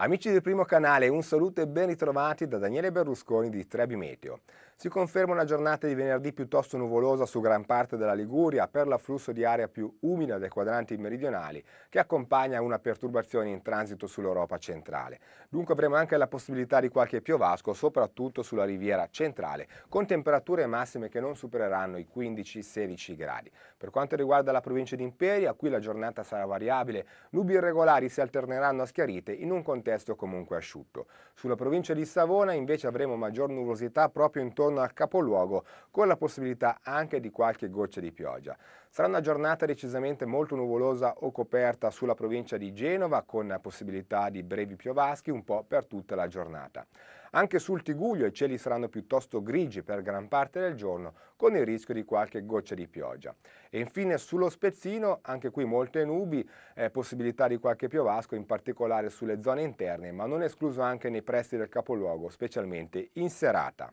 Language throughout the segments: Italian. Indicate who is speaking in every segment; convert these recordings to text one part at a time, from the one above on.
Speaker 1: Amici del primo canale, un saluto e ben ritrovati da Daniele Berlusconi di Trebi Meteo. Si conferma una giornata di venerdì piuttosto nuvolosa su gran parte della Liguria per l'afflusso di aria più umida dei quadranti meridionali che accompagna una perturbazione in transito sull'Europa centrale. Dunque avremo anche la possibilità di qualche piovasco, soprattutto sulla riviera centrale, con temperature massime che non supereranno i 15-16 gradi. Per quanto riguarda la provincia di Imperia, qui la giornata sarà variabile, nubi irregolari si alterneranno a schiarite in un contesto contesto comunque asciutto. Sulla provincia di Savona invece avremo maggior nuvolosità proprio intorno al capoluogo, con la possibilità anche di qualche goccia di pioggia. Sarà una giornata decisamente molto nuvolosa o coperta sulla provincia di Genova, con possibilità di brevi piovaschi un po' per tutta la giornata. Anche sul Tiguglio i cieli saranno piuttosto grigi per gran parte del giorno, con il rischio di qualche goccia di pioggia. E infine sullo Spezzino, anche qui molte nubi, eh, possibilità di qualche piovasco, in particolare sulle zone interne, ma non escluso anche nei pressi del capoluogo, specialmente in serata.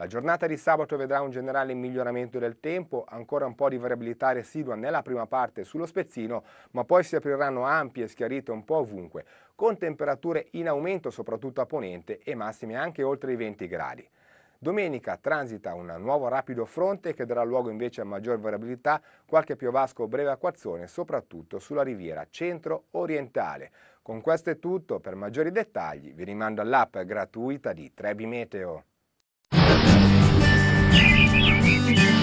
Speaker 1: La giornata di sabato vedrà un generale miglioramento del tempo, ancora un po' di variabilità residua nella prima parte sullo spezzino, ma poi si apriranno ampie e schiarite un po' ovunque, con temperature in aumento soprattutto a ponente e massime anche oltre i 20 gradi. Domenica transita un nuovo rapido fronte che darà luogo invece a maggior variabilità, qualche piovasco o breve acquazzone, soprattutto sulla riviera centro-orientale. Con questo è tutto, per maggiori dettagli vi rimando all'app gratuita di Trebi Meteo. Música